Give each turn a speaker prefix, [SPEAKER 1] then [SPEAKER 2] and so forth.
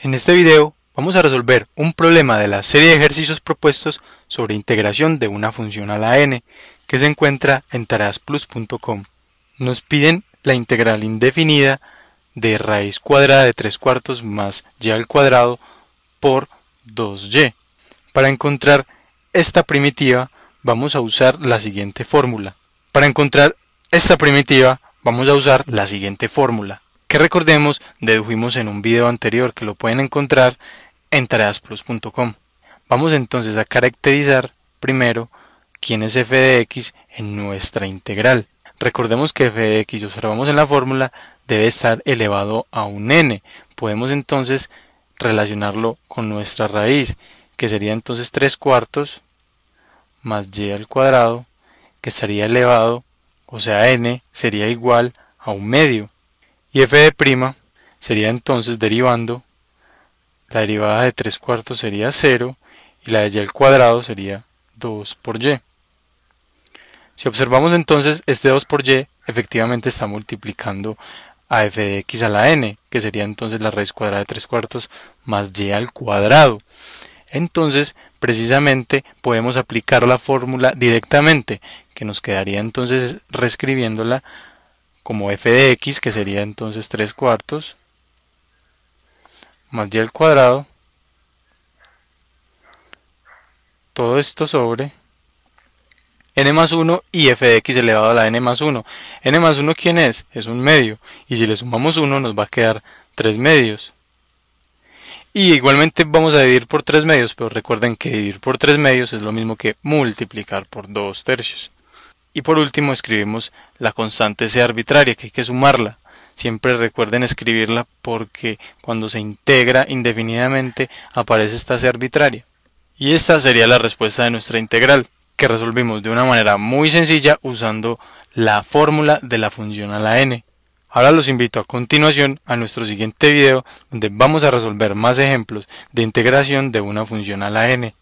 [SPEAKER 1] En este video vamos a resolver un problema de la serie de ejercicios propuestos sobre integración de una función a la n que se encuentra en tareasplus.com. Nos piden la integral indefinida de raíz cuadrada de 3 cuartos más y al cuadrado por 2y. Para encontrar esta primitiva vamos a usar la siguiente fórmula. Para encontrar esta primitiva vamos a usar la siguiente fórmula que recordemos dedujimos en un video anterior que lo pueden encontrar en tareasplus.com. Vamos entonces a caracterizar primero quién es f de x en nuestra integral. Recordemos que f de x observamos en la fórmula debe estar elevado a un n. Podemos entonces relacionarlo con nuestra raíz, que sería entonces 3 cuartos más y al cuadrado, que estaría elevado, o sea n, sería igual a un medio. Y f de sería entonces derivando, la derivada de 3 cuartos sería 0 y la de y al cuadrado sería 2 por y. Si observamos entonces este 2 por y efectivamente está multiplicando a f de x a la n, que sería entonces la raíz cuadrada de 3 cuartos más y al cuadrado. Entonces, precisamente podemos aplicar la fórmula directamente, que nos quedaría entonces reescribiéndola como f de x, que sería entonces 3 cuartos, más y al cuadrado, todo esto sobre n más 1 y f de x elevado a la n más 1. n más 1 ¿quién es? Es un medio. Y si le sumamos 1 nos va a quedar 3 medios. Y igualmente vamos a dividir por 3 medios, pero recuerden que dividir por 3 medios es lo mismo que multiplicar por 2 tercios. Y por último escribimos la constante C arbitraria, que hay que sumarla. Siempre recuerden escribirla porque cuando se integra indefinidamente aparece esta C arbitraria. Y esta sería la respuesta de nuestra integral, que resolvimos de una manera muy sencilla usando la fórmula de la función a la n. Ahora los invito a continuación a nuestro siguiente video donde vamos a resolver más ejemplos de integración de una función a la n.